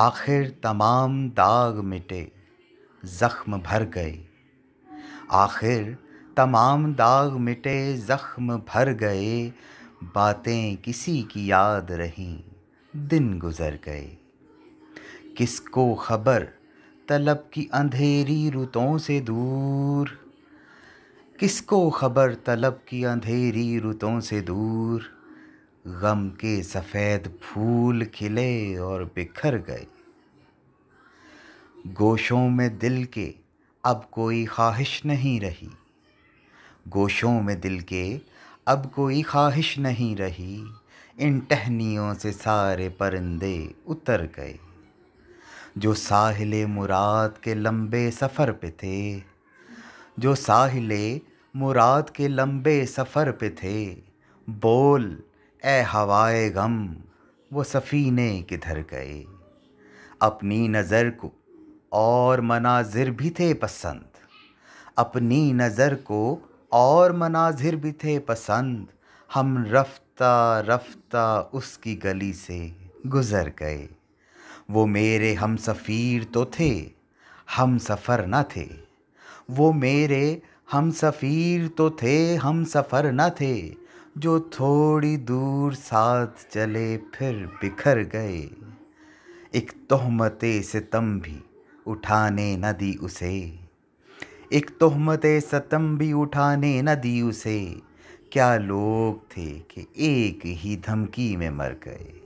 आखिर तमाम दाग मिटे ज़ख्म भर गए आखिर तमाम दाग मिटे ज़ख्म भर गए बातें किसी की याद रहीं दिन गुज़र गए किसको खबर तलब की अंधेरी रुतों से दूर किसको खबर तलब की अंधेरी रुतों से दूर गम के सफ़ेद फूल खिले और बिखर गए गोशों में दिल के अब कोई ख्वाहिश नहीं रही गोशों में दिल के अब कोई ख्वाहिश नहीं रही इन टहनियों से सारे परिंदे उतर गए जो साहिले मुराद के लंबे सफ़र पे थे जो साहिले मुराद के लंबे सफ़र पे थे बोल ए हवाए गम वो सफ़ीने किधर गए अपनी नज़र को और मनाजिर भी थे पसंद अपनी नज़र को और मनाजिर भी थे पसंद हम रफ्ता रफ्ता उसकी गली से गुज़र गए वो मेरे हम सफ़ीर तो थे हम सफ़र न थे वो मेरे हम सफ़ीर तो थे हम सफ़र न थे जो थोड़ी दूर साथ चले फिर बिखर गए एक तोहमते सितम भी उठाने न दी उसे एक तोहमते सतम भी उठाने न दी उसे क्या लोग थे कि एक ही धमकी में मर गए